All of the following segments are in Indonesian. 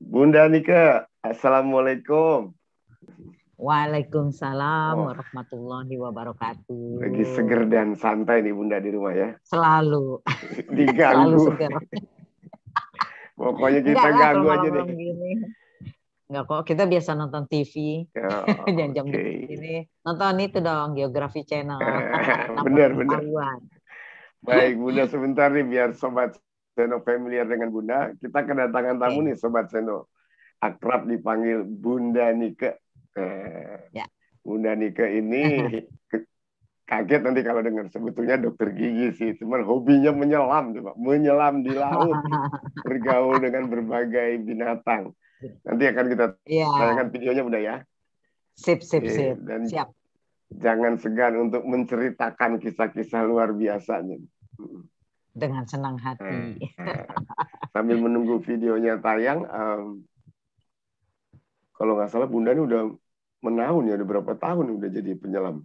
Bunda Nika, Assalamualaikum. Waalaikumsalam oh. warahmatullahi wabarakatuh. Lagi seger dan santai nih Bunda di rumah ya. Selalu. Diganggu. Selalu seger. Pokoknya kita Enggak ganggu aja deh. Gini. Enggak kok, kita biasa nonton TV. Oh, ya, jam okay. ini. Nonton itu dong, Geografi Channel. bener, bener. Baik, Bunda sebentar nih biar sobat Seno familiar dengan Bunda, kita kedatangan tamu nih Sobat Seno. Akrab dipanggil Bunda Nike. Yeah. Ya. Bunda Nike ini kaget nanti kalau dengar sebetulnya dokter gigi sih, cuma hobinya menyelam coba, menyelam di laut, bergaul dengan berbagai binatang. Nanti akan kita yeah. tanyakan videonya Bunda ya. Sip, sip, sip. Dan Siap. Jangan segan untuk menceritakan kisah-kisah luar biasanya. Hmm dengan senang hati. Hmm. Sambil menunggu videonya tayang, um, kalau nggak salah Bunda ini udah menahun ya, udah berapa tahun udah jadi penyelam?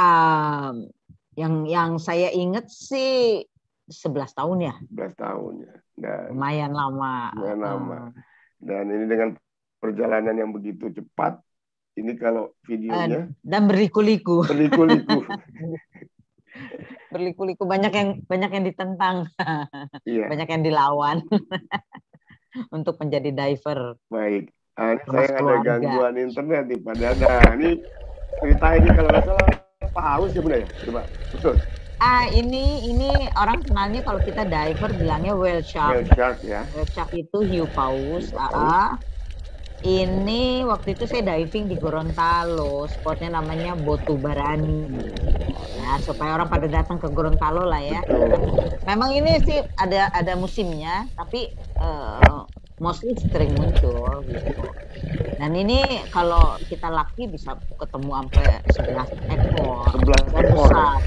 Um, yang yang saya ingat sih 11 tahun ya. 11 tahun ya. Dan lumayan lama. Lumayan hmm. lama. Hmm. Dan ini dengan perjalanan yang begitu cepat, ini kalau videonya dan berliku-liku. Berliku-liku. berliku-liku banyak yang banyak yang ditentang iya. banyak yang dilawan untuk menjadi diver baik nah, saya keluarga. ada gangguan internet nih padahal nah ini cerita ini kalau nggak salah Pak Aus ya ya coba betul ah ini ini orang kenalnya kalau kita diver bilangnya whale shark whale shark ya whale shark itu hiu paus, hiu paus. Ah, ini waktu itu saya diving di Gorontalo spotnya namanya Botu Barani Nah, supaya orang pada datang ke Gorontalo lah ya memang ini sih ada ada musimnya tapi uh, mostly sering muncul gitu dan ini kalau kita laki bisa ketemu sampai sebelas ekor Sebelas ekor besar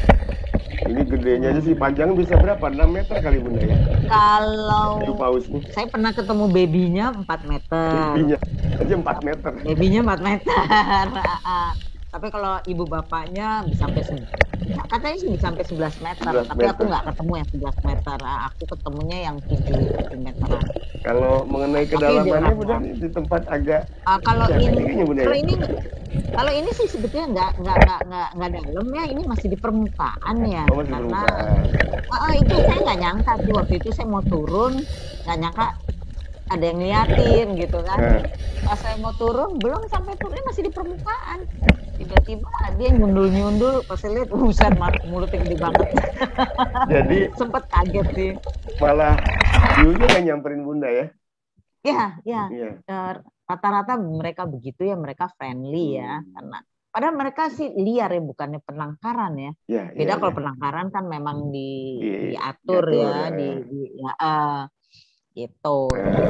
ini gedenya aja sih panjang bisa berapa? 6 meter kali bunda ya? Kalau paus nih. saya pernah ketemu babynya 4 meter. Babynya aja 4 meter. Babynya 4 meter. Ah, ah tapi kalau ibu bapaknya bisa sampai se katanya sih bisa sampai 11 meter 11 tapi meter. aku nggak ketemu yang 11 meter ah, aku ketemunya yang 7 meter. kalau mengenai kedalamannya udah di tempat agak uh, kalau ini ya? kalau ini kalau ini sih sebetulnya nggak nggak nggak nggak nggak dalam ya ini masih di permukaan ya oh, masih karena permukaan. Oh, itu saya nggak nyangka sih waktu itu saya mau turun nggak nyangka ada yang ngeliatin gitu kan. Nah. Pas saya mau turun, belum sampai turunnya masih di permukaan tiba-tiba dia nyundul-nyundul pas saya lihat buset mulutnya gede banget jadi sempet kaget sih malah dia yang nyamperin bunda ya ya ya rata-rata ya. mereka begitu ya mereka friendly ya, hmm. ya karena padahal mereka sih liar ya bukannya penangkaran ya, ya beda ya, kalau ya. penangkaran kan memang di, di, diatur, ya, ya. di, di ya, uh, gitu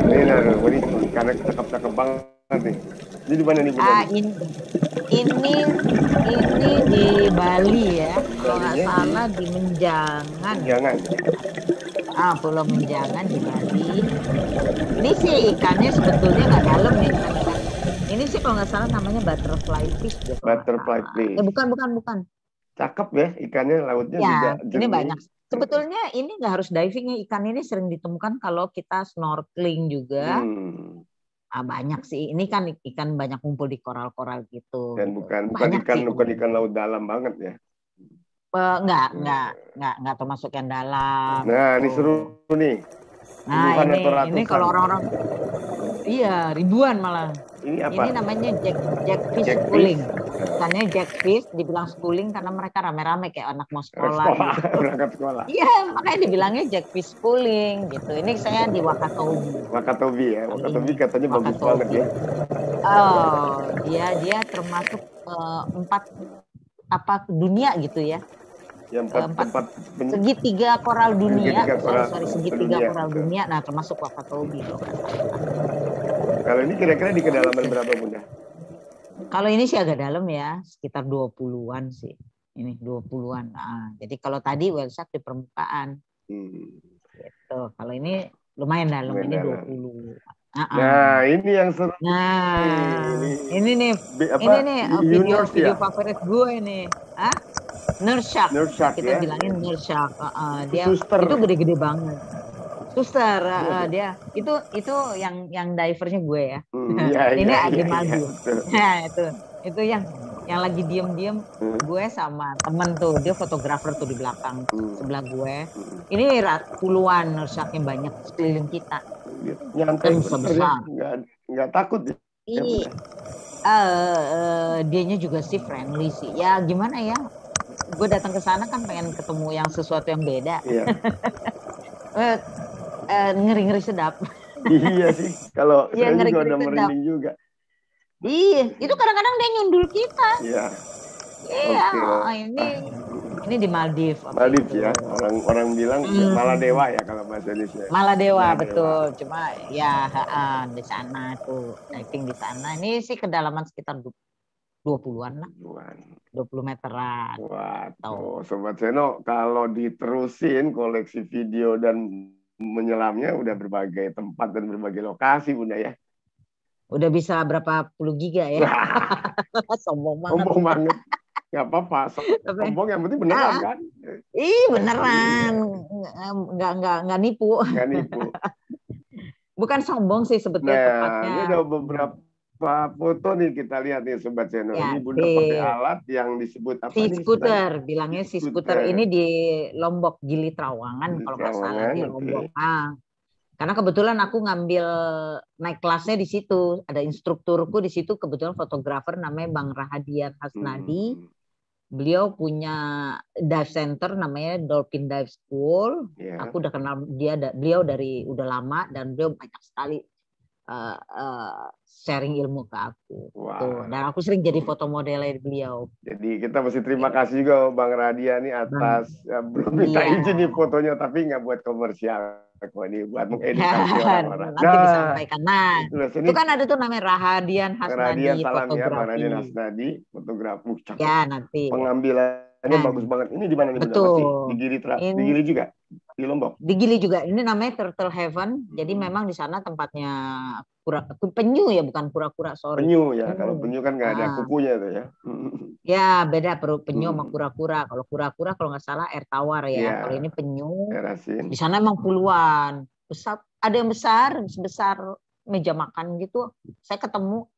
ini, nah, ini karena cakep-cakep banget nih jadi mana nih ah, ini ini ini di Bali ya kalau nggak iya, salah iya. di Menjangan Menjangan ah Pulau Menjangan di Bali ini sih ikannya sebetulnya nggak dalam nih ya, ikan. ini sih kalau nggak salah namanya butterfly fish ya, butterfly fish eh, bukan bukan bukan cakep ya ikannya lautnya ya, juga ini banyak sebetulnya ini nggak harus diving ya ikan ini sering ditemukan kalau kita snorkeling juga hmm Ah banyak sih ini kan ikan banyak kumpul di koral-koral gitu dan gitu. bukan bukan banyak ikan bukan ikan laut dalam banget ya uh, eh, enggak, enggak, enggak, hmm. enggak termasuk yang dalam nah gitu. ini seru nih Nah ini, ini kalau orang-orang iya ribuan malah. Iya, ini apa? Ini namanya jack jackfish jack schooling. Katanya iya. Fish dibilang schooling karena mereka rame-rame kayak anak mau sekolah. sekolah gitu. Iya makanya dibilangnya Jack Fish schooling gitu. Ini saya di Wakatobi. Wakatobi ya. Wakatobi katanya Wakatobi. bagus banget ya. Oh dia dia termasuk uh, empat apa dunia gitu ya ya, empat, empat, empat segitiga koral dunia, segitiga koral, sorry, sorry, segitiga dunia. koral dunia, nah termasuk Wakatobi. Kalau ini kira-kira di kedalaman berapa bunda? Kalau ini sih agak dalam ya, sekitar 20-an sih. Ini 20-an. Nah, jadi kalau tadi whale shark di permukaan. Hmm. Gitu. Kalau ini lumayan dalam, lumayan ini dalam. 20. Uh -uh. nah, ini yang seru. Nah, ini, ini nih, apa, ini nih video, video ya? favorit gue ini. Hah? Nershak. Nershak kita ya? bilangin Nershak. Uh, uh, dia Suster. itu gede-gede banget. Suster uh, uh, dia itu itu yang yang divernya gue ya. Mm, iya, Ini iya, Adi iya, Iya. Nah, itu itu yang yang lagi diem-diem hmm. gue sama temen tuh dia fotografer tuh di belakang hmm. sebelah gue hmm. ini puluhan yang banyak sekeliling kita iya, nyantai kan besar nggak takut ya. iya uh, uh, dianya juga sih friendly sih ya gimana ya gue datang ke sana kan pengen ketemu yang sesuatu yang beda. Iya. uh, ngeri-ngeri sedap. iya sih, kalau ya, saya ngeri -ngeri juga udah merinding juga. Iya, itu kadang-kadang dia nyundul kita. Iya. Iya, okay. oh, ini ini di Maldives. Maldives ya, orang orang bilang hmm. Maladewa ya kalau bahasa Indonesia. Ya. Malah dewa betul, cuma ya uh, di sana tuh, I di sana ini sih kedalaman sekitar dua puluh an lah. dua puluh meteran. Waduh, Sobat Seno, kalau diterusin koleksi video dan menyelamnya udah berbagai tempat dan berbagai lokasi Bunda ya. Udah bisa berapa puluh giga ya. Sombong banget. Sombong banget. Gak apa-apa, sombong yang penting beneran ah. kan? Ih beneran, nggak nggak nggak nipu. Nggak nipu. Bukan sombong sih sebetulnya nah, Ini udah beberapa Pak foto nih kita lihat nih sobat Seno. Ya, ini Bunda di, pakai alat yang disebut apa si nih? Skuter, bilangnya si skuter. skuter ini di Lombok Gili Trawangan kalau nggak salah di Lombok. Okay. Ah. Karena kebetulan aku ngambil naik kelasnya di situ, ada instrukturku di situ kebetulan fotografer namanya Bang Rahadian Hasnadi. Hmm. Beliau punya dive center namanya Dolphin Dive School. Yeah. Aku udah kenal dia, beliau dari udah lama dan beliau banyak sekali uh, uh, sharing ilmu ke aku. Wow. Tuh. Gitu. Dan aku sering jadi oh. foto modelnya beliau. Jadi kita mesti terima kasih juga oh, Bang Radia nih atas Bang. Nah. Ya, eh, belum minta iya. izin nih fotonya tapi nggak buat komersial. Aku ini buat mengedukasi orang-orang. Nanti nah, disampaikan. Nah, nah itu kan ada tuh namanya Rahadian Hasnadi Rahadian, salam ya, fotografi. Ya, Rahadian Hasnadi fotografi. Uh, Ya nanti. Pengambilan ini nah. bagus banget. Ini di mana nih? Betul. Di Giri, di Giri juga di Lombok. Di Gili juga. Ini namanya Turtle Heaven. Hmm. Jadi memang di sana tempatnya kura penyu ya bukan kura-kura sorry. Penyu ya. Hmm. Kalau penyu kan nggak ada nah. kukunya itu ya. ya beda perlu penyu hmm. sama kura-kura. Kalau kura-kura kalau nggak salah air tawar ya. ya. Kalau ini penyu. Di sana emang puluhan. Besar ada yang besar sebesar meja makan gitu. Saya ketemu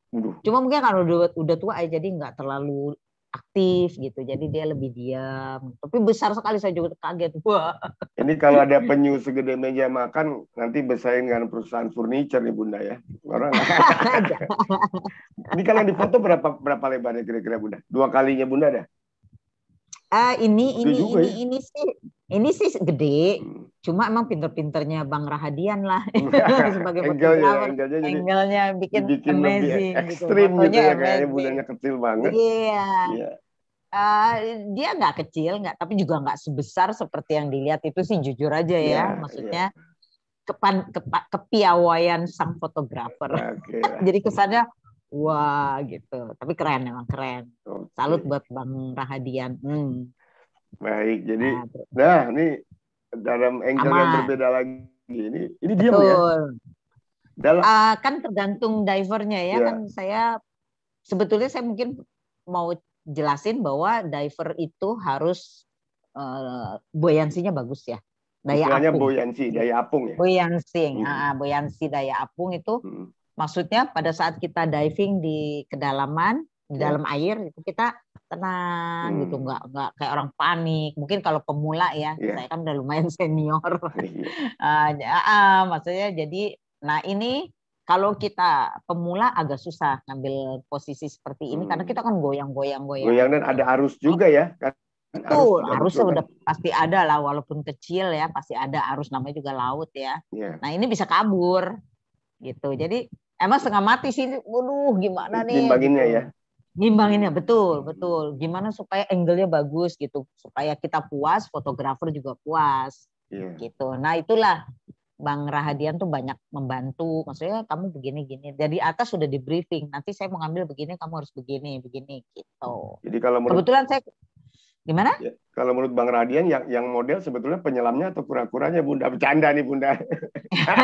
Cuma mungkin kalau udah, udah tua aja eh, jadi nggak terlalu aktif gitu. Jadi dia lebih diam. Tapi besar sekali saya juga kaget. Wah. ini kalau ada penyu segede meja makan nanti bersaing dengan perusahaan furniture nih Bunda ya. Orang. ini kalau difoto berapa berapa lebarnya kira-kira Bunda? Dua kalinya Bunda ada? uh, ini ini ini ya? ini sih ini sih gede, hmm. cuma emang pinter-pinternya Bang Rahadian lah sebagai fotografer. Ya, Angle Angle-nya bikin, bikin amazing gitu, ekstrim gitu, gitu ya kayaknya bulannya kecil banget. Iya. Yeah. Iya. Uh, dia nggak kecil, nggak tapi juga nggak sebesar seperti yang dilihat itu sih jujur aja ya, yeah, iya. maksudnya yeah. kepan kepa, kepiawaian sang fotografer. Okay, Jadi kesannya wah gitu, tapi keren emang keren. Okay. Salut buat Bang Rahadian. Hmm. Baik, jadi nah, ini dalam angle Aman. yang berbeda lagi ini ini dia ya. Dalam, uh, kan tergantung divernya ya, ya kan saya sebetulnya saya mungkin mau jelasin bahwa diver itu harus uh, buoyansinya bagus ya. Daya Misalnya apung. buoyansi, daya apung ya. Buoyansi, hmm. Uh, buoyansi daya apung itu hmm. maksudnya pada saat kita diving di kedalaman, di ya. dalam hmm. air itu kita tenang gitu, hmm. gitu nggak nggak kayak orang panik mungkin kalau pemula ya yeah. saya kan udah lumayan senior uh, uh, maksudnya jadi nah ini kalau kita pemula agak susah ngambil posisi seperti ini hmm. karena kita kan goyang-goyang goyang goyang dan ada arus juga ya kan? betul arus, arus kan? udah pasti ada lah walaupun kecil ya pasti ada arus namanya juga laut ya yeah. nah ini bisa kabur gitu jadi emang setengah mati sih waduh gimana nih Dimbaginnya gitu. ya ngimbanginnya betul betul gimana supaya angle-nya bagus gitu supaya kita puas fotografer juga puas yeah. gitu nah itulah Bang Rahadian tuh banyak membantu maksudnya kamu begini gini dari atas sudah di briefing nanti saya mau ngambil begini kamu harus begini begini gitu jadi kalau menurut... kebetulan saya Gimana? Ya, kalau menurut Bang Radian yang yang model sebetulnya penyelamnya atau kura-kuranya Bunda bercanda nih Bunda.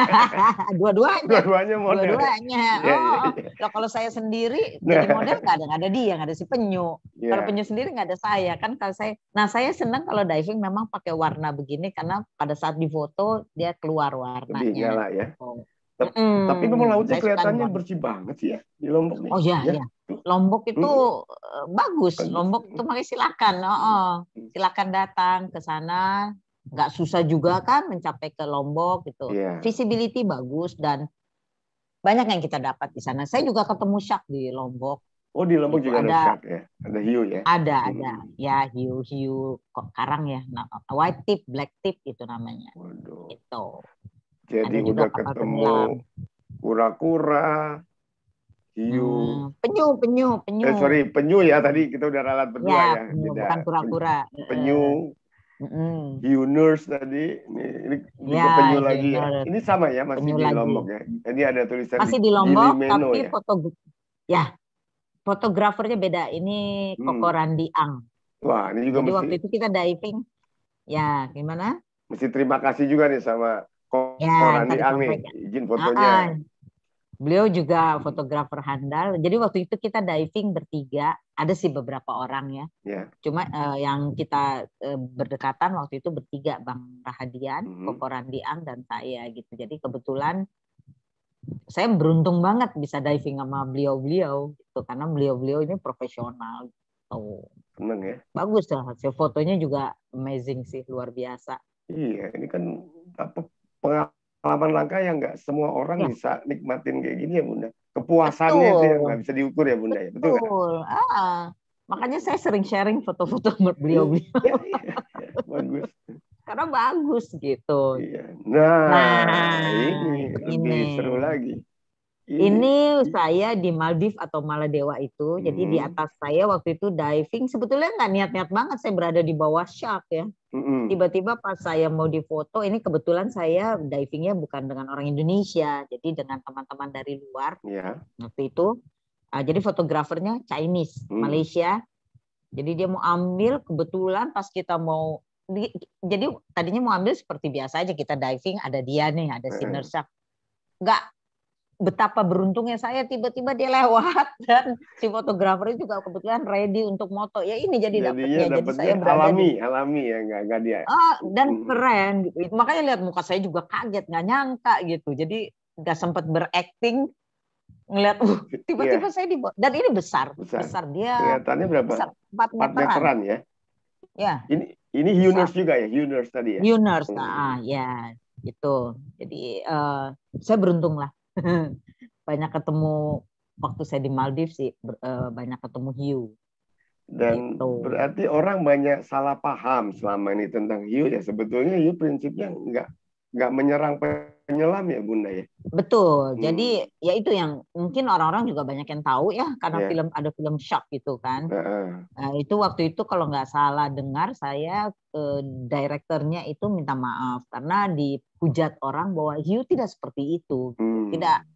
Dua-duanya. Dua-duanya model. Dua-duanya. Iya, oh, ya, ya, ya. kalau saya sendiri nah. jadi model nggak ada nggak ada dia nggak ada si penyu. Ya. Kalau penyu sendiri nggak ada saya kan kalau saya. Nah saya senang kalau diving memang pakai warna begini karena pada saat difoto dia keluar warnanya. Lebih nyala ya. Oh. Tapi memang lautnya kelihatannya bersih banget ya di Lombok Oh iya, ya. iya. Ya. Lombok itu hmm. Eh, bagus. Lombok itu makanya silakan, oh, oh. silakan datang ke sana. Nggak susah juga hmm. kan mencapai ke Lombok gitu. Yeah. Visibility bagus dan banyak yang kita dapat di sana. Saya juga ketemu syak di Lombok. Oh di Lombok juga ada, ada shark ya, ada hiu ya. Ada hmm. ada, ya hiu hiu kok karang ya, nah, white tip, black tip itu namanya. Waduh. Itu. Jadi ada udah ketemu kura-kura, hiu. Hmm, penyu, penyu, penyu. Eh, sorry, penyu ya tadi kita udah ralat berdua ya. ya. Penyu, Tidak. bukan kura-kura. Penyu. uh. Hiu nurse tadi, ini, ini ya, penyu ya, lagi. Ya. Ini sama ya, masih penyu di lagi. Lombok ya. Ini ada tulisan masih di Lombok, di tapi ya. foto ya fotografernya beda. Ini hmm. Koko hmm. Randi Ang. Wah, ini juga Jadi mesti, waktu itu kita diving. Ya, gimana? Mesti terima kasih juga nih sama Koko ya, Randi Ang nih, izin fotonya. Ah, ah. Beliau juga fotografer handal. Jadi waktu itu kita diving bertiga, ada sih beberapa orang ya. Yeah. Cuma uh, yang kita uh, berdekatan waktu itu bertiga, Bang Rahadian, mm -hmm. Koko dan saya gitu. Jadi kebetulan saya beruntung banget bisa diving sama beliau-beliau gitu karena beliau-beliau ini profesional Oh, Seneng ya. Bagus lah hasil fotonya juga amazing sih, luar biasa. Iya, ini kan apa pengalaman pengalaman langka yang nggak semua orang ya. bisa nikmatin kayak gini ya bunda. Kepuasannya betul. itu yang nggak bisa diukur ya bunda ya, betul, betul. Kan? Ah, makanya saya sering sharing foto-foto iya. beliau-beliau. Ya, ya, bagus. Karena bagus gitu. Iya. Nah, nah ini, ini lebih seru lagi. Iya. Ini saya di Maldives atau Maladewa itu, hmm. jadi di hmm. atas saya waktu itu diving sebetulnya nggak niat-niat banget saya berada di bawah shark ya. tiba hmm. Tiba-tiba pas saya mau difoto, ini kebetulan saya divingnya bukan dengan orang Indonesia, jadi dengan teman-teman dari luar yeah. waktu itu. Uh, jadi fotografernya Chinese, hmm. Malaysia. Jadi dia mau ambil kebetulan pas kita mau jadi tadinya mau ambil seperti biasa aja kita diving ada dia nih ada hmm. si shark nggak betapa beruntungnya saya tiba-tiba dia lewat dan si fotografer juga kebetulan ready untuk moto ya ini jadi dapatnya jadi saya alami di, alami ya nggak nggak dia oh, dan hmm. keren gitu makanya lihat muka saya juga kaget nggak nyangka gitu jadi nggak sempat berakting ngelihat uh tiba-tiba yeah. saya di dan ini besar besar, besar dia kelihatannya berapa besar, 4, 4 meteran. meteran ya ya ini ini Huners juga ya Huners tadi ya Huners hmm. ah ya gitu jadi uh, saya beruntung lah banyak ketemu waktu saya di Maldives sih eh, banyak ketemu hiu. Dan gitu. berarti orang banyak salah paham selama ini tentang hiu ya sebetulnya hiu prinsipnya enggak nggak menyerang penyelam ya bunda ya betul hmm. jadi ya itu yang mungkin orang-orang juga banyak yang tahu ya karena yeah. film ada film shock gitu kan uh -uh. Nah, itu waktu itu kalau nggak salah dengar saya ke eh, direkturnya itu minta maaf karena dihujat orang bahwa hiu tidak seperti itu hmm. tidak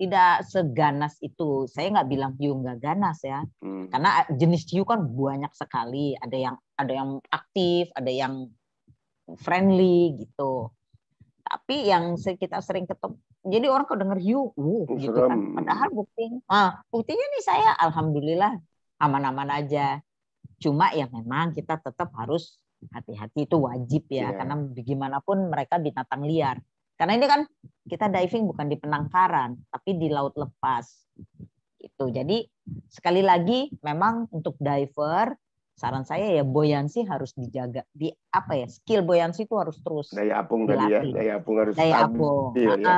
tidak seganas itu. Saya nggak bilang hiu nggak ganas ya, hmm. karena eh, jenis hiu kan banyak sekali. Ada yang ada yang aktif, ada yang friendly gitu tapi yang hmm. kita sering ketemu jadi orang kok denger you uh, gitu kan padahal buktinya ah, buktinya nih saya alhamdulillah aman-aman aja cuma ya memang kita tetap harus hati-hati itu wajib ya yeah. karena bagaimanapun mereka binatang liar karena ini kan kita diving bukan di penangkaran tapi di laut lepas itu jadi sekali lagi memang untuk diver saran saya ya boyansi harus dijaga di apa ya skill boyansi itu harus terus daya apung dilatih. tadi ya daya apung harus daya apung ya, ya.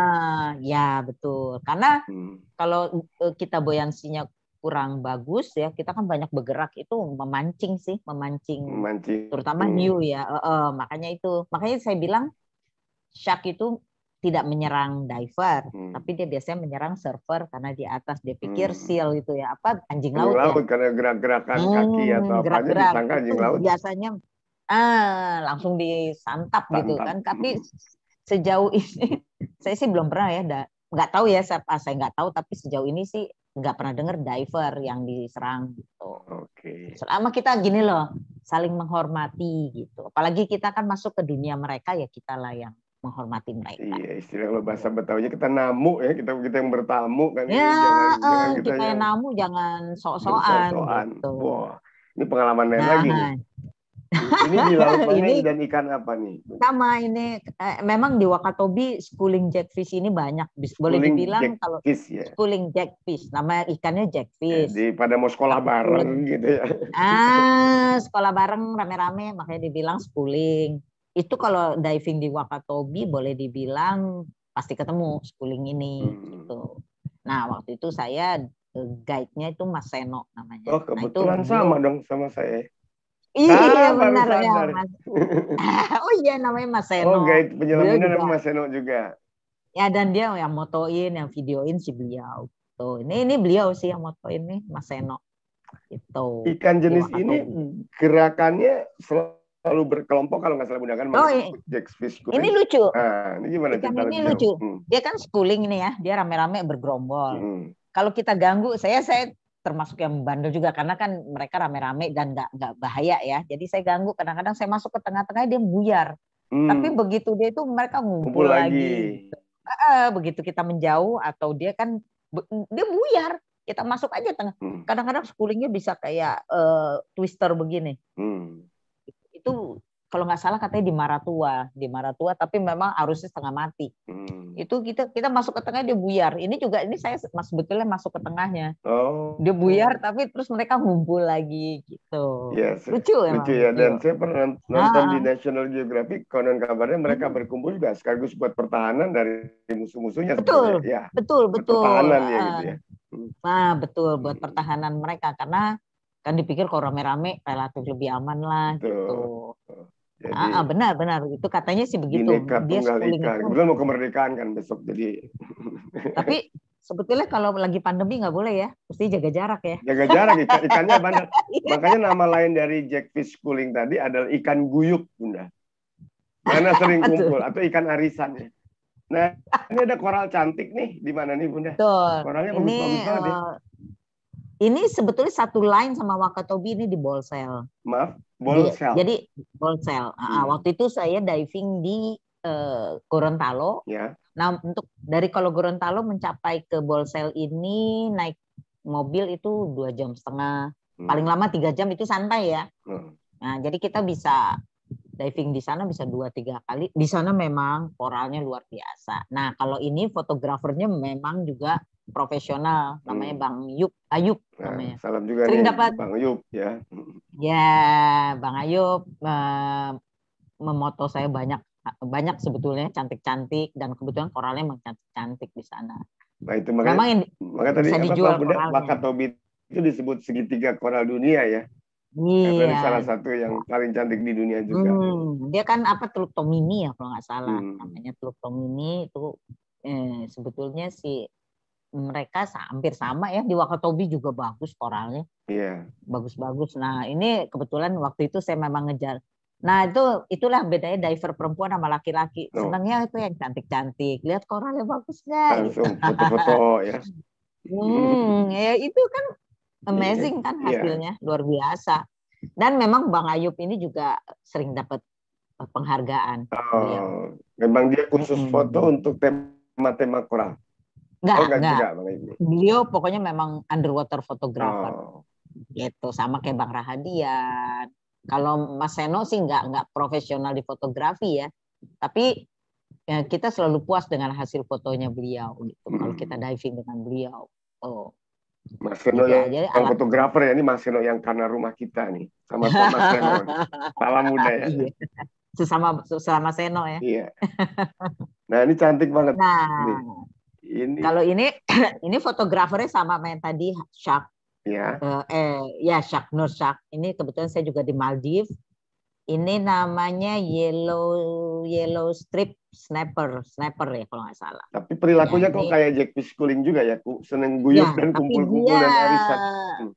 ya betul karena hmm. kalau e, kita boyansinya kurang bagus ya kita kan banyak bergerak itu memancing sih memancing, memancing. terutama hmm. new ya uh, uh, makanya itu makanya saya bilang shark itu tidak menyerang diver, hmm. tapi dia biasanya menyerang server karena di atas dia pikir hmm. seal itu ya apa anjing laut. Ya? laut ya. karena gerak-gerakan hmm, kaki atau gerak -gerak. apa aja anjing gitu. laut. Biasanya ah langsung disantap gitu Santap. gitu kan. Tapi sejauh ini saya sih belum pernah ya nggak tahu ya saya ah, saya nggak tahu tapi sejauh ini sih nggak pernah dengar diver yang diserang gitu. Oke. Okay. Selama kita gini loh saling menghormati gitu. Apalagi kita kan masuk ke dunia mereka ya kita lah yang menghormati mereka. Iya, istilah kalau bahasa Betawinya kita namu ya, kita kita yang bertamu kan. Ya, jangan, uh, jangan kita, yang namu jangan sok-sokan. Sok gitu. Wow. ini pengalaman lain nah. lagi. Ini di laut mana ini, dan ikan apa nih? Sama ini, eh, memang di Wakatobi schooling jackfish ini banyak. Boleh schooling dibilang jackfish, kalau ya. schooling jackfish, nama ikannya jackfish. Jadi pada mau sekolah Tapi bareng schooling. gitu ya. Ah, sekolah bareng rame-rame, makanya dibilang schooling itu kalau diving di Wakatobi boleh dibilang pasti ketemu schooling ini gitu. Hmm. Nah waktu itu saya e, guide-nya itu Mas Seno namanya. Oh kebetulan nah, itu, sama dong sama saya. Iya ah, benar ya Mas. oh iya namanya Mas Seno. Oh guide penjelaminan namanya Mas Seno juga. Ya dan dia yang motoin, yang videoin si beliau. Tuh gitu. ini ini beliau sih yang motoin nih Mas Seno. Gitu. Ikan jenis ini gerakannya selalu selalu berkelompok kalau nggak salah menggunakan oh, iya. Jack Fish Ini lucu. Nah, ini gimana Ikan ini jauh? lucu. Hmm. Dia kan schooling ini ya, dia rame-rame bergerombol. Hmm. Kalau kita ganggu, saya saya termasuk yang bandel juga karena kan mereka rame-rame dan nggak nggak bahaya ya. Jadi saya ganggu kadang-kadang saya masuk ke tengah-tengah dia buyar. Hmm. Tapi begitu dia itu mereka ngumpul lagi. lagi. Uh, begitu kita menjauh atau dia kan dia buyar kita masuk aja tengah. Hmm. Kadang-kadang schoolingnya bisa kayak uh, twister begini. Hmm itu kalau nggak salah katanya di Maratua, di Maratua, tapi memang arusnya setengah mati. Hmm. Itu kita kita masuk ke tengah dia buyar. Ini juga ini saya mas betulnya masuk ke tengahnya. Oh. Dia buyar tapi terus mereka ngumpul lagi gitu. Yes. Iya, lucu ya. Lucu ya. Dan lucu. Iya. saya pernah nonton ah. di National Geographic konon kabarnya mereka hmm. berkumpul juga sekaligus buat pertahanan dari musuh-musuhnya. Betul. Ya. Betul, betul. Pertahanan ya gitu ya. Hmm. Nah, betul buat hmm. pertahanan mereka karena kan dipikir kalau rame-rame relatif lebih aman lah gitu. Betul. gitu. Jadi, ah, benar benar itu katanya sih begitu. Bineka Dia tunggal ika. mau kemerdekaan kan besok jadi. Tapi sebetulnya kalau lagi pandemi nggak boleh ya, mesti jaga jarak ya. Jaga jarak ikan, ikannya banyak iya. Makanya nama lain dari jackfish schooling tadi adalah ikan guyuk bunda. Karena sering kumpul atau ikan arisan. ya Nah, ini ada koral cantik nih di mana nih Bunda? Tuh, Koralnya bagus-bagus banget ya eh, ini sebetulnya satu line sama Wakatobi ini di Bolsel. Maaf, Bolsel. Jadi, jadi Bolsel. Ah, ah, hmm. Uh, waktu itu saya diving di uh, Gorontalo. Ya. Nah, untuk dari kalau Gorontalo mencapai ke Bolsel ini naik mobil itu dua jam setengah. Hmm. Paling lama tiga jam itu santai ya. Hmm. Nah, jadi kita bisa diving di sana bisa dua tiga kali. Di sana memang koralnya luar biasa. Nah, kalau ini fotografernya memang juga profesional namanya hmm. Bang Yup Ayub nah, namanya. Salam juga Sering nih, dapat Bang Ayub ya. Ya, Bang Ayuk uh, eh, memoto saya banyak banyak sebetulnya cantik-cantik dan kebetulan koralnya memang cantik-cantik di sana. Nah itu makanya, memang makanya tadi apa, dijual Bunda, Wakatobi itu disebut segitiga koral dunia ya. Iya. Itu salah satu yang paling cantik di dunia juga. Hmm, dia kan apa teluk tomini ya kalau nggak salah hmm. namanya teluk tomini itu eh, sebetulnya si mereka hampir sama ya di Wakatobi juga bagus koralnya. Iya. Bagus-bagus. Nah, ini kebetulan waktu itu saya memang ngejar. Nah, itu itulah bedanya diver perempuan sama laki-laki. Oh. Senangnya itu yang cantik-cantik. Lihat koralnya bagus nggak? foto-foto ya. Hmm, ya itu kan amazing kan iya. hasilnya, yeah. luar biasa. Dan memang Bang Ayub ini juga sering dapat eh, penghargaan. Oh, dia. memang dia khusus hmm. foto hmm. untuk tema-tema koral. Enggak, oh, enggak, enggak. Gitu. Beliau pokoknya memang underwater photographer. Oh. Gitu, sama kayak Bang Rahadian. Kalau Mas Seno sih enggak enggak profesional di fotografi ya. Tapi ya, kita selalu puas dengan hasil fotonya beliau gitu. Hmm. Kalau kita diving dengan beliau. Oh. Mas Seno gitu ya, yang, yang fotografer ya ini Mas Seno yang karena rumah kita nih sama Mas Seno. Salam muda ya. Iya. Sesama sesama Seno ya. Iya. Nah, ini cantik banget. Nah. Nih ini. Kalau ini ini fotografernya sama main tadi Syak. Ya. Uh, eh, eh ya Syak Nur Syak. Ini kebetulan saya juga di Maldives. Ini namanya yellow yellow strip snapper snapper ya kalau nggak salah. Tapi perilakunya ya, kok ini. kayak Jack schooling juga ya, seneng guyup ya, dan kumpul-kumpul dia, dan iya. arisan. Hmm.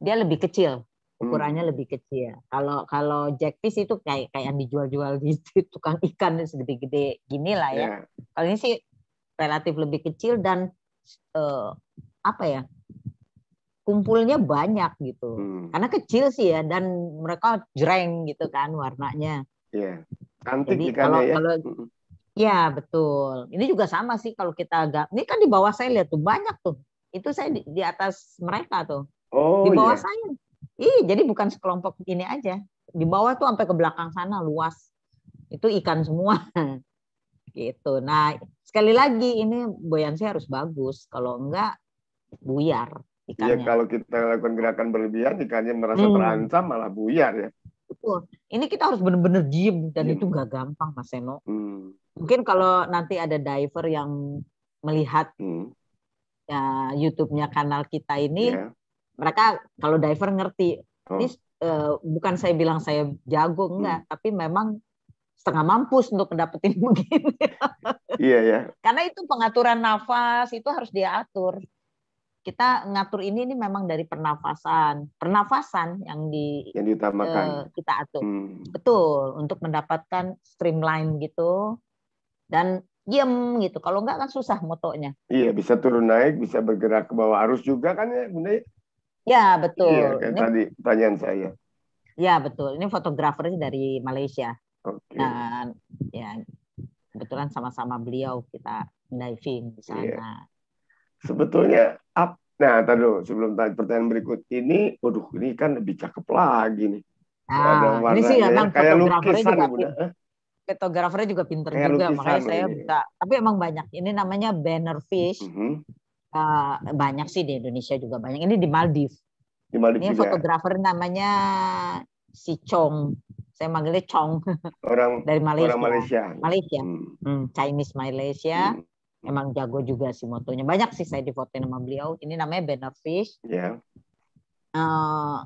Dia lebih kecil, hmm. ukurannya hmm. lebih kecil. Kalau kalau jackfish itu kayak kayak yang dijual-jual di, di tukang ikan segede-gede gini lah ya. Yeah. Kalau ini sih relatif lebih kecil dan eh, apa ya kumpulnya banyak gitu hmm. karena kecil sih ya dan mereka jreng gitu kan warnanya yeah. cantik jadi kan kalau ya. kalau ya betul ini juga sama sih kalau kita agak ini kan di bawah saya lihat tuh banyak tuh itu saya di, di atas mereka tuh oh, di bawah yeah. saya ih jadi bukan sekelompok ini aja di bawah tuh sampai ke belakang sana luas itu ikan semua gitu. Nah, sekali lagi ini buoyansi harus bagus. Kalau enggak buyar ikannya. Ya, kalau kita lakukan gerakan berlebihan ikannya merasa hmm. terancam malah buyar ya. Betul. Ini kita harus benar-benar diem dan hmm. itu gak gampang Mas Seno. Hmm. Mungkin kalau nanti ada diver yang melihat hmm. ya, YouTube-nya kanal kita ini, yeah. mereka kalau diver ngerti. Oh. Ini uh, bukan saya bilang saya jago enggak, hmm. tapi memang setengah mampus untuk dapetin begini. Iya ya. Karena itu pengaturan nafas itu harus diatur Kita ngatur ini ini memang dari pernafasan, pernafasan yang di yang diutamakan. Uh, kita atur. Hmm. Betul, untuk mendapatkan streamline gitu dan diem gitu. Kalau enggak kan susah motonya. Iya, bisa turun naik, bisa bergerak ke bawah arus juga kan ya, Bunda. Ya, betul. Iya, kayak ini, tadi pertanyaan saya. Ya, betul. Ini fotografer dari Malaysia. Okay. Dan ya kebetulan sama-sama beliau kita diving di iya. sana. Yeah. Sebetulnya up Nah, tadi sebelum tanya pertanyaan berikut ini, waduh ini kan lebih cakep lagi nih. Nah, ini sih emang kayak lukisan juga, eh? fotografernya juga pinter kayak juga, makanya saya bisa. Tapi emang banyak. Ini namanya banner fish. Uh -huh. uh, banyak sih di Indonesia juga banyak. Ini di Maldives. Di Maldives ini juga. Ya? fotografer namanya si Chong. Saya manggilnya Chong. Orang dari Malaysia. Orang Malaysia. Malaysia. Hmm. Hmm, Chinese Malaysia. Hmm. Emang jago juga sih motonya. Banyak sih saya foto nama beliau. Ini namanya Benefit. Ya. Yeah. Uh,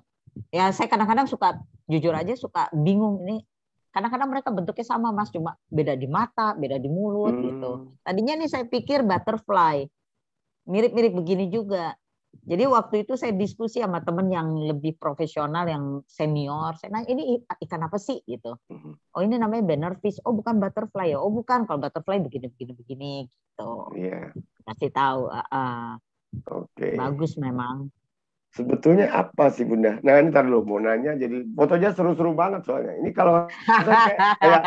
ya saya kadang-kadang suka jujur aja suka bingung ini kadang-kadang mereka bentuknya sama mas cuma beda di mata beda di mulut gitu. hmm. gitu tadinya nih saya pikir butterfly mirip-mirip begini juga jadi waktu itu saya diskusi sama temen yang lebih profesional, yang senior. Saya nanya, ini ikan apa sih? gitu. Mm-hmm. Oh ini namanya banner fish. Oh bukan butterfly ya. Oh bukan. Kalau butterfly begini begini begini gitu. Iya. Yeah. Kasih tahu. Uh, uh, Oke. Okay. Bagus memang. Sebetulnya apa sih Bunda? Nah ini taruh mau nanya. Jadi fotonya seru-seru banget soalnya. Ini kalau kayak, kayak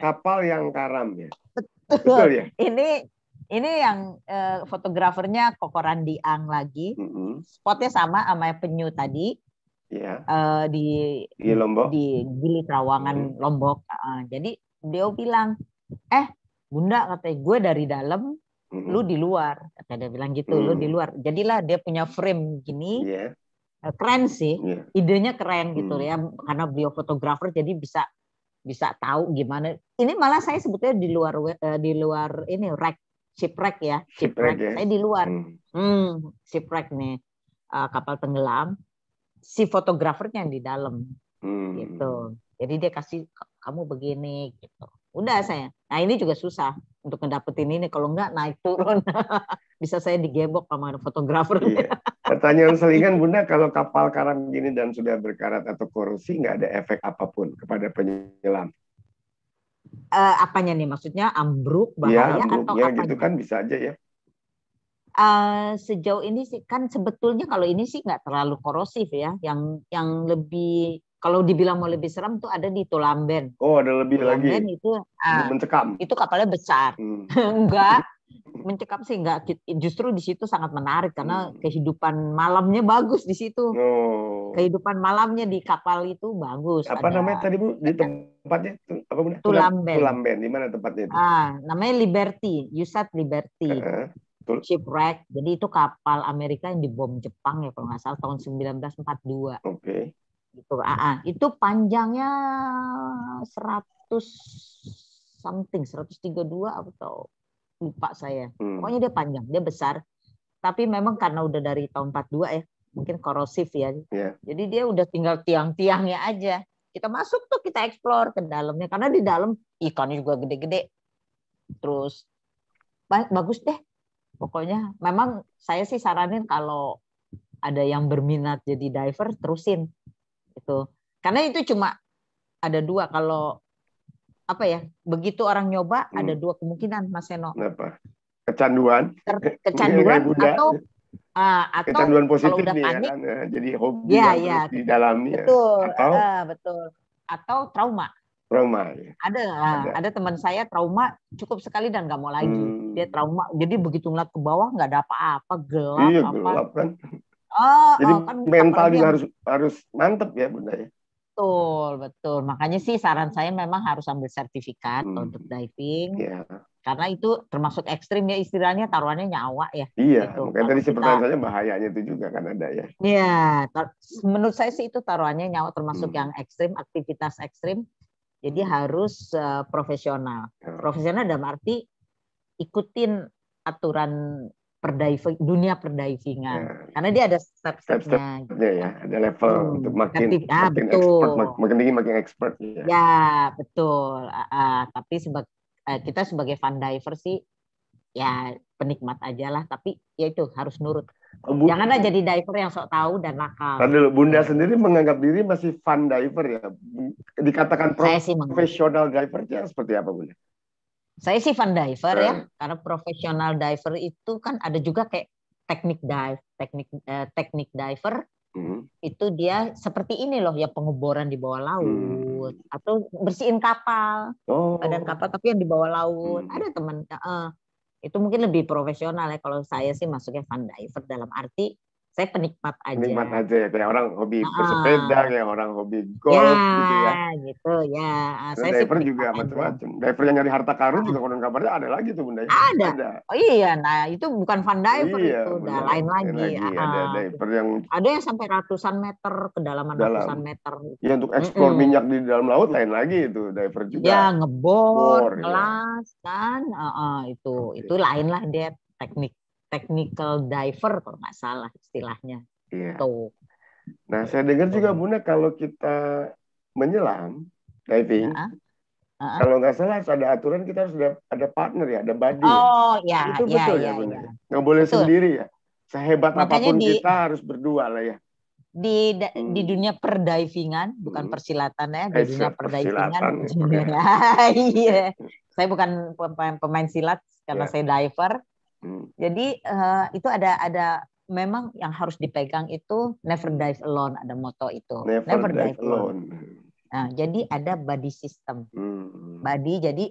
kapal yang karam ya. Betul. Betul ya. Ini ini yang eh, fotografernya kokoran diang lagi. Mm-hmm. Spotnya sama sama penyu tadi. Yeah. Eh, di di Lombok. Di Gili Trawangan mm-hmm. Lombok. Uh, jadi dia bilang, "Eh, Bunda katanya gue dari dalam, mm-hmm. lu di luar." Kata dia bilang gitu, mm-hmm. "Lu di luar." Jadilah dia punya frame gini. Yeah. Iya. Keren sih, yeah. idenya keren gitu ya, karena beliau fotografer jadi bisa bisa tahu gimana. Ini malah saya sebetulnya di luar eh, di luar ini rek shipwreck ya, shipwreck. ya. Saya di luar. Hmm, hmm shipwreck nih uh, kapal tenggelam. Si fotografernya yang di dalam. Hmm. Gitu. Jadi dia kasih kamu begini gitu. Udah saya. Nah, ini juga susah untuk ngedapetin ini kalau enggak naik turun. Bisa saya digebok sama fotografer. Iya. Pertanyaan selingan Bunda, kalau kapal karam gini dan sudah berkarat atau korupsi nggak ada efek apapun kepada penyelam? uh, apanya nih maksudnya ambruk iya, bahaya ya, atau ya, apa gitu kan bisa aja ya uh, sejauh ini sih kan sebetulnya kalau ini sih nggak terlalu korosif ya yang yang lebih kalau dibilang mau lebih seram tuh ada di Tulamben. Oh, ada lebih Tulamben lagi. Tulamben itu uh, mencekam. Itu kapalnya besar. Hmm. Enggak, mencekam sih enggak justru di situ sangat menarik karena hmm. kehidupan malamnya bagus di situ oh. kehidupan malamnya di kapal itu bagus apa Ada, namanya tadi bu di tempatnya apa namanya Tulamben Tulamben di mana tempatnya itu? ah namanya Liberty Yusat Liberty uh -huh. shipwreck jadi itu kapal Amerika yang dibom Jepang ya kalau nggak salah tahun 1942 oke okay. itu ah, ah. itu panjangnya 100 something 132 atau lupa saya. Hmm. Pokoknya dia panjang, dia besar. Tapi memang karena udah dari tahun 42 ya, mungkin korosif ya. Yeah. Jadi dia udah tinggal tiang-tiangnya aja. Kita masuk tuh kita explore ke dalamnya karena di dalam ikannya juga gede-gede. Terus bagus deh. Pokoknya memang saya sih saranin kalau ada yang berminat jadi diver terusin itu. Karena itu cuma ada dua kalau apa ya begitu orang nyoba hmm. ada dua kemungkinan Mas Seno. Kenapa? Kecanduan. Ter kecanduan atau Uh, atau kecanduan positif kalau udah nih, ya, kan, jadi hobi ya, ya. di dalamnya betul atau uh, betul atau trauma trauma ya. ada ah, ada, ada teman saya trauma cukup sekali dan nggak mau lagi hmm. dia trauma jadi begitu ngeliat ke bawah nggak ada apa-apa gelap iya, apa gelap kan oh, jadi oh, kan mental juga harus harus mantep ya bunda ya Betul, betul. Makanya sih saran hmm. saya memang harus ambil sertifikat hmm. untuk diving. Yeah. Karena itu termasuk ekstrim ya istilahnya taruhannya nyawa ya. Iya, gitu. makanya tadi si pertanyaan saya bahayanya itu juga kan ada ya. Iya, menurut saya sih itu taruhannya nyawa termasuk hmm. yang ekstrim, aktivitas ekstrim. Jadi hmm. harus uh, profesional. Ya. Profesional dalam arti ikutin aturan perdiving dunia perdivingan ya. karena dia ada step-stepnya step, step ya ada level hmm. untuk makin Ketika, ah, makin betul. expert makin tinggi makin expert ya, ya betul uh, tapi sebag, uh, kita sebagai fun diver sih ya penikmat aja lah tapi ya itu harus nurut oh, janganlah jadi diver yang sok tahu dan nakal Tandil, bunda sendiri menganggap diri masih fun diver ya dikatakan profesional diver yang seperti apa bunda saya sih fun diver ya, hmm. karena profesional diver itu kan ada juga kayak teknik dive, teknik eh, teknik diver. Hmm. Itu dia seperti ini loh ya pengeboran di bawah laut hmm. atau bersihin kapal. Oh. Badan kapal tapi yang di bawah laut. Hmm. Ada teman eh, itu mungkin lebih profesional ya kalau saya sih masuknya fun diver dalam arti saya penikmat aja. Penikmat aja ya, kayak orang hobi uh, bersepeda, kayak orang hobi ya, golf ya, gitu ya. gitu ya. Nah, saya diver juga macam-macam. Diver yang nyari harta karun juga konon kabarnya ada lagi tuh bunda. Ada. ada. Oh iya, nah itu bukan fun diver iya, itu, udah lain lagi. lagi. Ah, ada driver yang ada yang sampai ratusan meter kedalaman dalam. ratusan meter. Ya untuk ekspor mm -mm. minyak di dalam laut lain lagi itu diver juga. Ya ngebor, iya. ngelas ya. kan, uh -uh, itu okay. itu lain lah dia teknik technical diver kalau nggak salah istilahnya. Iya. Tuh. Gitu. Nah, saya dengar juga gitu. Bunda kalau kita menyelam diving, uh Uh-huh. kalau nggak salah ada aturan kita harus ada, ada partner ya, ada buddy. Oh ya, itu ya, betul ya, ya Bunda. Ya. Nggak boleh betul. sendiri ya. Sehebat Makanya apapun di, kita harus berdua lah ya. Di hmm. di dunia perdivingan, bukan hmm. persilatan ya, di eh, dunia perdivingan. Ya? Iya. saya bukan pemain, silat karena yeah. saya diver jadi uh, itu ada ada memang yang harus dipegang itu never dive alone ada moto itu. Never, never dive, dive alone. alone. Nah, jadi ada body system. Hmm. Body jadi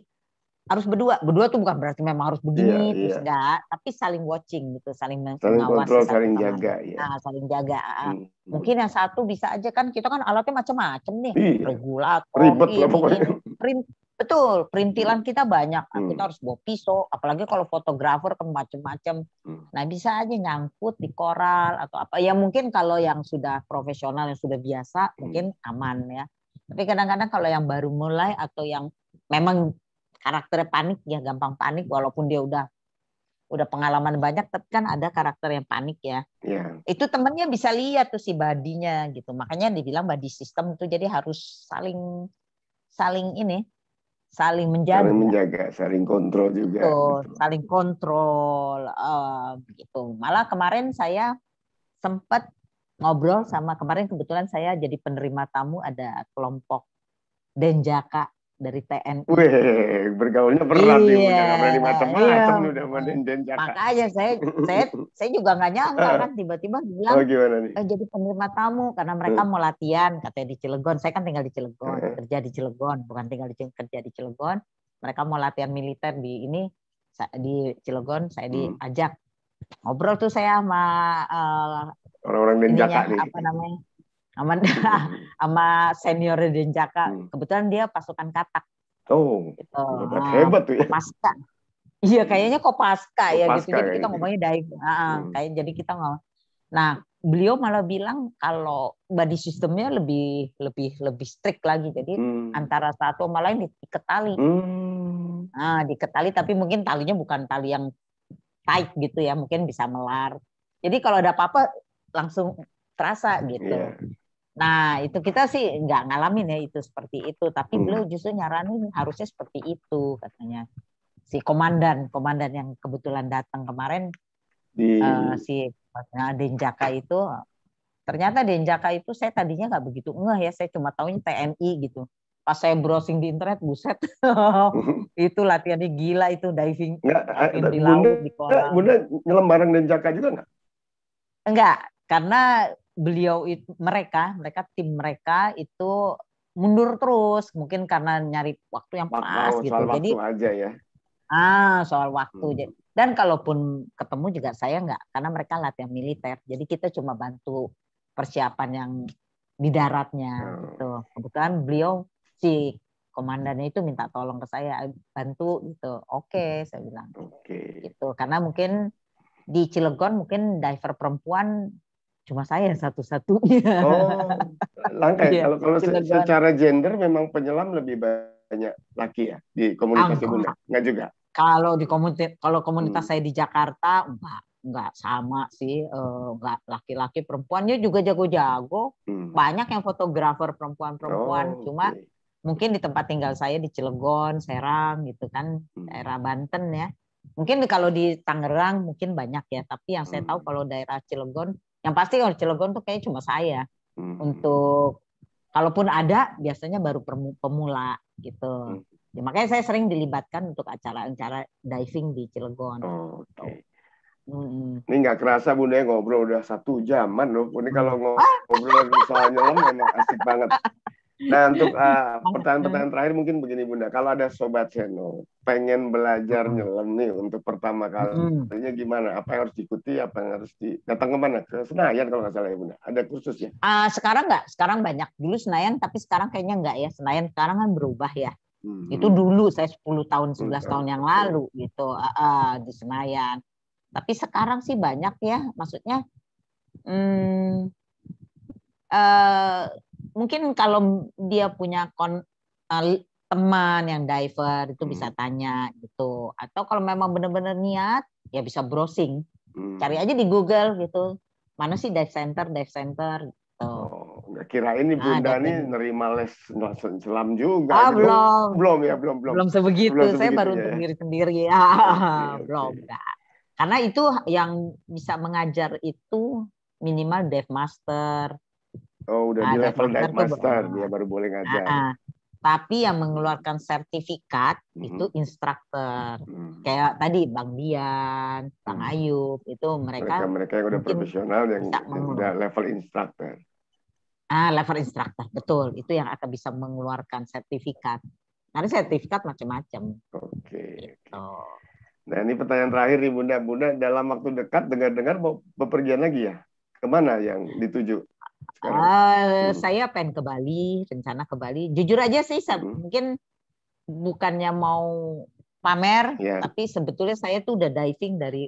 harus berdua. Berdua tuh bukan berarti memang harus begini yeah, terus yeah. enggak, tapi saling watching gitu, saling saling kontrol, saling iya. ah, saling jaga ya. Nah, saling ah. jaga. Hmm. Mungkin yang satu bisa aja kan kita kan alatnya macam-macam nih, yeah. regulator, ribet ini, lah pokoknya. Ini, Betul, perintilan hmm. kita banyak. Nah, hmm. Kita harus bawa pisau, apalagi kalau fotografer ke macam-macam. Hmm. Nah, bisa aja nyangkut di koral atau apa. Ya mungkin kalau yang sudah profesional yang sudah biasa hmm. mungkin aman ya. Tapi kadang-kadang kalau yang baru mulai atau yang memang karakternya panik ya gampang panik walaupun dia udah udah pengalaman banyak tapi kan ada karakter yang panik ya. Yeah. Itu temennya bisa lihat tuh si badinya gitu. Makanya dibilang body system tuh jadi harus saling saling ini saling menjaga, saling menjaga, saling kontrol juga, betul, gitu. saling kontrol, uh, gitu. Malah kemarin saya sempat ngobrol sama kemarin kebetulan saya jadi penerima tamu ada kelompok Denjaka dari TNI. Wih, bergaulnya berat iya, nih, udah ngapain macam-macam iya. udah jenjaka. Makanya saya saya saya juga nggak nyangka ah. kan tiba-tiba bilang oh, gimana nih? Eh, jadi penerima tamu karena mereka hmm. mau latihan katanya di Cilegon. Saya kan tinggal di Cilegon, hmm. kerja di Cilegon, bukan tinggal di Cilegon, kerja di Cilegon. Mereka mau latihan militer di ini di Cilegon, saya hmm. diajak. Ngobrol tuh saya sama uh, orang-orang Denjaka nih. Apa namanya? sama sama senior Denjaka. jaka hmm. Kebetulan dia pasukan katak. Oh, gitu. Ya, hebat, ah, hebat tuh ya. Pasca. Iya, kayaknya kok pasca ya gitu. Jadi kita ya. ngomongnya daik. Nah hmm. kayak jadi kita nggak. Nah, beliau malah bilang kalau body sistemnya lebih lebih lebih strict lagi. Jadi hmm. antara satu sama lain diikat tali. Hmm. Nah, diikat tapi mungkin talinya bukan tali yang tight gitu ya, mungkin bisa melar. Jadi kalau ada apa-apa langsung terasa gitu. Yeah. Nah, itu kita sih nggak ngalamin ya itu seperti itu, tapi hmm. beliau justru nyaranin harusnya seperti itu katanya. Si komandan, komandan yang kebetulan datang kemarin di uh, si nah, Denjaka itu ternyata Denjaka itu saya tadinya nggak begitu ngeh ya, saya cuma tahunya TNI gitu. Pas saya browsing di internet, buset. itu latihannya gila itu diving, nggak, eh, diving di bunda, laut di kolam. Bunda nyelam bareng Denjaka juga enggak Enggak, karena beliau itu mereka mereka tim mereka itu mundur terus mungkin karena nyari waktu yang pas Mau, gitu soal jadi waktu aja ya ah soal waktu hmm. dan kalaupun ketemu juga saya nggak karena mereka latihan militer jadi kita cuma bantu persiapan yang di daratnya hmm. gitu kebetulan beliau si komandannya itu minta tolong ke saya bantu gitu oke okay, hmm. saya bilang okay. gitu karena mungkin di Cilegon mungkin diver perempuan cuma saya satu-satunya. Oh, langka. ya, iya, kalau kalau secara gender memang penyelam lebih banyak laki ya di komunitas ibu nggak juga. Kalau di komunitas kalau komunitas hmm. saya di Jakarta enggak nggak sama sih eh, nggak laki-laki perempuannya juga jago-jago hmm. banyak yang fotografer perempuan-perempuan oh, cuma okay. mungkin di tempat tinggal saya di Cilegon Serang gitu kan hmm. daerah Banten ya mungkin kalau di Tangerang mungkin banyak ya tapi yang saya hmm. tahu kalau daerah Cilegon yang pasti kalau Cilegon tuh kayaknya cuma saya. Hmm. Untuk kalaupun ada biasanya baru pemula gitu. Hmm. Ya, makanya saya sering dilibatkan untuk acara-acara diving di Cilegon. Oh, Oke. Okay. Hmm. Ini nggak kerasa Bunda ya, ngobrol udah satu jaman loh. Ini kalau hmm. ngobrol soal nyelam memang asik banget. Nah untuk pertanyaan ah, pertanyaan-pertanyaan terakhir mungkin begini Bunda, kalau ada sobat Seno pengen belajar nyelam nih untuk pertama kali kalinya gimana? Apa yang harus diikuti? Apa yang harus di datang kemana? Ke Senayan kalau nggak salah ya Bunda. Ada kursus ya? Uh, ah, sekarang nggak, sekarang banyak. Dulu Senayan tapi sekarang kayaknya nggak ya. Senayan sekarang kan berubah ya. Hmm. Itu dulu saya 10 tahun 11 hmm. tahun yang lalu gitu uh, uh, di Senayan. Tapi sekarang sih banyak ya. Maksudnya hmm, uh, mungkin kalau dia punya kon, eh, teman yang diver itu bisa hmm. tanya gitu atau kalau memang benar-benar niat ya bisa browsing hmm. cari aja di Google gitu mana sih dive center dive center gitu oh, kira ini bunda nah, bunda ini. nerima les selam juga ah, belum belum ya belum belum belum sebegitu, belum sebegitu saya baru ya. sendiri sendiri ya belum enggak. karena itu yang bisa mengajar itu minimal dive master Oh, udah nah, di level dive master dia ah. baru boleh ngajar. Nah, tapi yang mengeluarkan sertifikat mm-hmm. itu instruktur. Mm-hmm. Kayak tadi Bang Dian, Bang mm Ayub itu mereka mereka, mereka yang udah profesional yang udah level instruktur. Ah, level instruktur. Betul, itu yang akan bisa mengeluarkan sertifikat. Karena sertifikat macam-macam. Oke. Okay. Gitu. Nah, ini pertanyaan terakhir nih Bunda. Bunda dalam waktu dekat dengar-dengar mau bepergian lagi ya? Kemana yang dituju? Uh, Saya pengen ke Bali, rencana ke Bali. Jujur aja sih, hmm. mungkin bukannya mau pamer, yeah. tapi sebetulnya saya tuh udah diving dari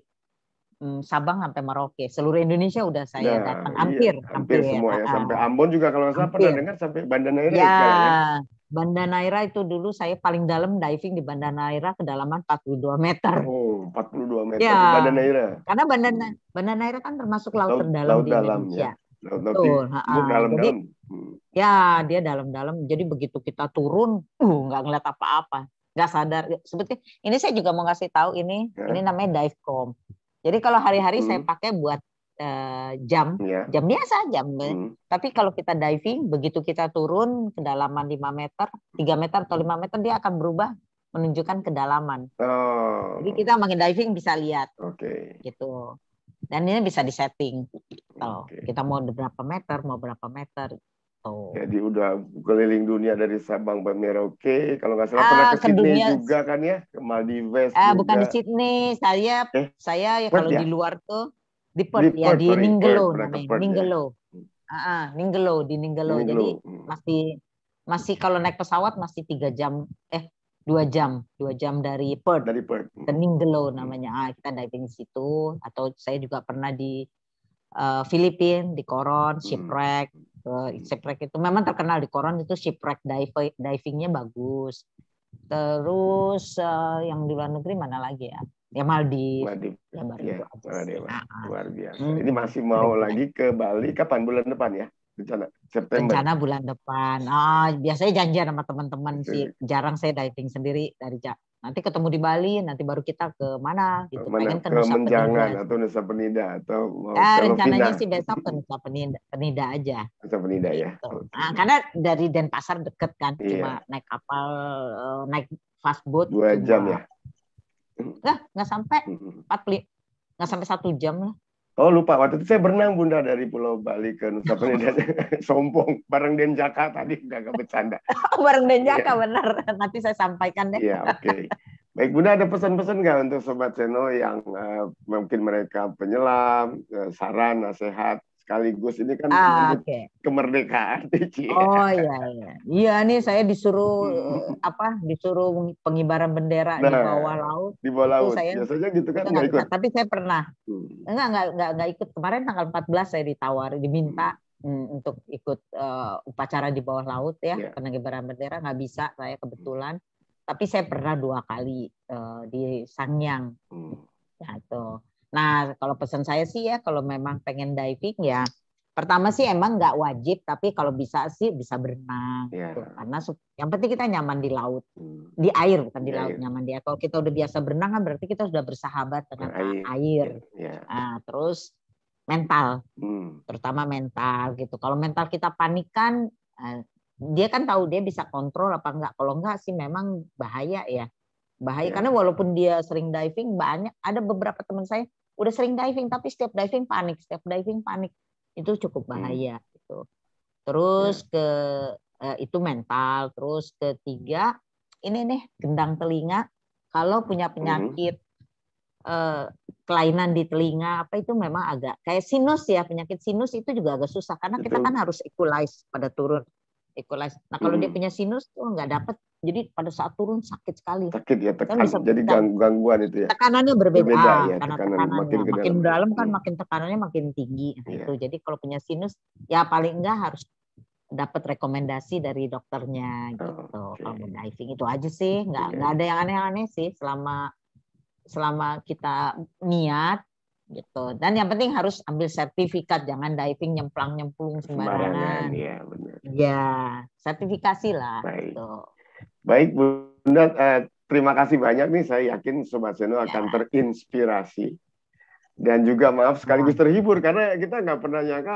um, Sabang sampai Merauke. Seluruh Indonesia udah saya yeah. datang, hampir, iya, yeah. hampir, hampir ya, semua ya. Sampai Ambon juga kalau nggak salah pernah dengar sampai Banda Naira. Ya, ya. Banda Naira itu dulu saya paling dalam diving di Banda Naira kedalaman 42 meter. Oh, 42 meter ya. Banda Naira. Karena Banda Banda Naira kan termasuk laut, laut terdalam laut di Indonesia. Dalam, ya. Betul. dalam-dalam. Hmm. Ya, dia dalam-dalam. Jadi begitu kita turun, uh ngeliat apa-apa, nggak sadar. Seperti ini saya juga mau ngasih tahu ini, ya. ini namanya dive com. Jadi kalau hari-hari hmm. saya pakai buat uh, jam, ya. jam biasa jam. Hmm. Tapi kalau kita diving, begitu kita turun kedalaman 5 meter, 3 meter atau 5 meter dia akan berubah menunjukkan kedalaman. Oh. Jadi kita makin diving bisa lihat. Oke. Okay. Gitu. Dan ini bisa disetting gitu. Okay. Kita mau berapa meter, mau berapa meter gitu. Jadi udah keliling dunia dari Sabang sampai Merauke, kalau nggak salah ah, pernah ke, ke Sydney dunia. juga kan ya, ke Maldives. Ah, juga. bukan di Sydney, saya eh, saya ya Perth, kalau ya? di luar tuh di Perth, di ya Perth, di sorry, Ninggelo Perth, Ninggelo. Ya. Hmm. Ah, uh ah, Ninggelo di Ninggelo. Ninggelo. Jadi hmm. masih masih kalau naik pesawat masih tiga jam eh dua jam dua jam dari Perth dari Perth hmm. ke Ninggelo hmm. namanya ah kita diving di situ atau saya juga pernah di uh, eh, Filipina di Koron, hmm. shipwreck. Uh, shipwreck itu memang terkenal di Koron itu shipwreck diving divingnya bagus. Terus uh, yang di luar negeri mana lagi ya? Ya Maldives. Maldives. Ya, baru ya, Maldives. Ah, ah. Luar biasa. Hmm. Ini masih mau lagi ke Bali kapan bulan depan ya? rencana September. Rencana bulan depan. Oh, biasanya janjian sama teman-teman sih. Jarang saya diving sendiri dari nanti ketemu di Bali, nanti baru kita ke mana gitu. Mana, Pengen ke, ke Nusa Penida. atau Nusa Penida atau mau ya, rencananya sih besok ke Nusa Penida, Penida aja. Nusa Penida ya. Gitu. Okay. Nah, karena dari Denpasar deket kan, iya. cuma naik kapal, eh, naik fast boat. Dua cuma, jam ya? Enggak, nggak sampai empat nggak sampai satu jam lah. Oh lupa waktu itu saya berenang bunda dari Pulau Bali ke Nusa Penida sombong bareng Denjaka tadi nggak bercanda. bareng Denjaka ya. benar nanti saya sampaikan deh. Iya oke. Okay. Baik bunda ada pesan-pesan nggak untuk sobat Seno yang uh, mungkin mereka penyelam uh, saran nasihat sekaligus ini kan ah, okay. kemerdekaan Oh iya iya. Iya nih saya disuruh eh, apa? Disuruh pengibaran bendera nah, di bawah laut. Di bawah laut. saya, Biasanya gitu kan enggak ikut. Tapi saya pernah. Hmm. Enggak enggak enggak enggak ikut. Kemarin tanggal 14 saya ditawari diminta hmm. hmm. untuk ikut uh, upacara di bawah laut ya, yeah. pengibaran bendera nggak bisa saya kebetulan. Hmm. Tapi saya pernah dua kali uh, di Sangyang. Hmm. Nah, Nah, kalau pesan saya sih ya, kalau memang pengen diving ya, pertama sih emang nggak wajib, tapi kalau bisa sih bisa berenang. Yeah. Gitu. Karena yang penting kita nyaman di laut, hmm. di air bukan di yeah, laut yeah. nyaman dia. Kalau kita udah biasa berenang kan berarti kita sudah bersahabat dengan air. air. Yeah. Iya. Nah, terus mental, mm. terutama mental gitu. Kalau mental kita panikan, eh, dia kan tahu dia bisa kontrol apa enggak. Kalau enggak sih memang bahaya ya bahaya yeah. karena walaupun dia sering diving banyak ada beberapa teman saya udah sering diving tapi setiap diving panik setiap diving panik itu cukup hmm. bahaya hmm. itu terus hmm. ke eh, itu mental terus ketiga ini nih gendang telinga kalau punya hmm. penyakit hmm. eh, kelainan di telinga apa itu memang agak kayak sinus ya penyakit sinus itu juga agak susah karena Betul. kita kan harus equalize pada turun equalize. Nah kalau hmm. dia punya sinus tuh nggak dapat, jadi pada saat turun sakit sekali. Sakit ya tekan. Bisa, jadi gangguan itu ya. Tekanannya berbeda, berbeda ya, karena tekanan tekanannya makin, ke dalam. makin dalam kan hmm. makin tekanannya makin tinggi. Nah, yeah. itu iya. jadi kalau punya sinus ya paling enggak harus dapat rekomendasi dari dokternya gitu oh, okay. kalau diving itu aja sih nggak yeah. nggak ada yang aneh-aneh sih selama selama kita niat gitu. Dan yang penting harus ambil sertifikat, jangan diving nyemplang nyemplung sembarangan. ya benar. Ya, sertifikasi lah. Baik. Gitu. Baik, Bunda. Eh, terima kasih banyak nih. Saya yakin Sobat Seno ya. akan terinspirasi dan juga maaf sekaligus iya. terhibur karena kita nggak pernah nyangka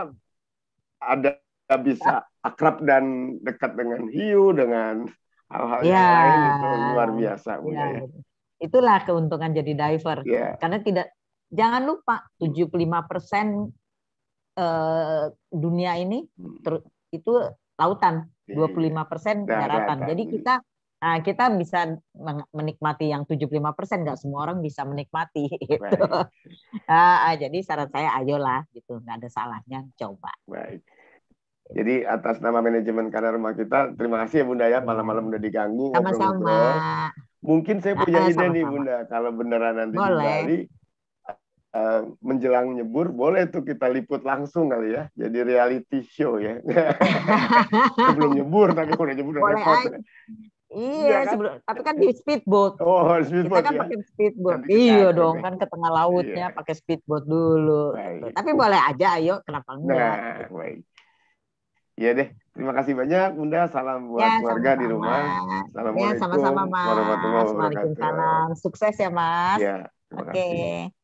ada bisa akrab dan dekat dengan hiu dengan hal-hal ya. yang iya. lain itu luar biasa, iya, Ya. Itulah keuntungan jadi diver, yeah. karena tidak Jangan lupa 75% eh, dunia ini hmm. itu lautan, 25% iya, iya. daratan. Jadi hmm. kita Nah, kita bisa menikmati yang 75 persen, nggak semua orang bisa menikmati. Gitu. Ah, ah, jadi saran saya ayolah, gitu, nggak ada salahnya, coba. Baik. Jadi atas nama manajemen karya rumah kita, terima kasih ya Bunda ya, malam-malam udah diganggu. Sama-sama. Mungkin saya punya ah, ide nih Bunda, kalau beneran nanti Boleh. di Eh, menjelang nyebur boleh tuh kita liput langsung kali ya jadi reality show ya sebelum nyebur tapi udah nyebur boleh repot iya, iya, kan? sebelum tapi kan di speedboat. Oh, speedboat. Kita kan ya? pakai speedboat. Nanti iya kita dong, ya. kan ke tengah lautnya iya. pakai speedboat dulu. Baik. Gitu. Tapi boleh aja, ayo kenapa enggak? Nah, baik. Iya deh, terima kasih banyak Bunda. Salam buat ya, keluarga sama -sama. di rumah. Assalamualaikum ya, sama-sama, Mas. Warahmatullahi wabarakatuh. Sukses ya, Mas. Ya, Oke. Okay.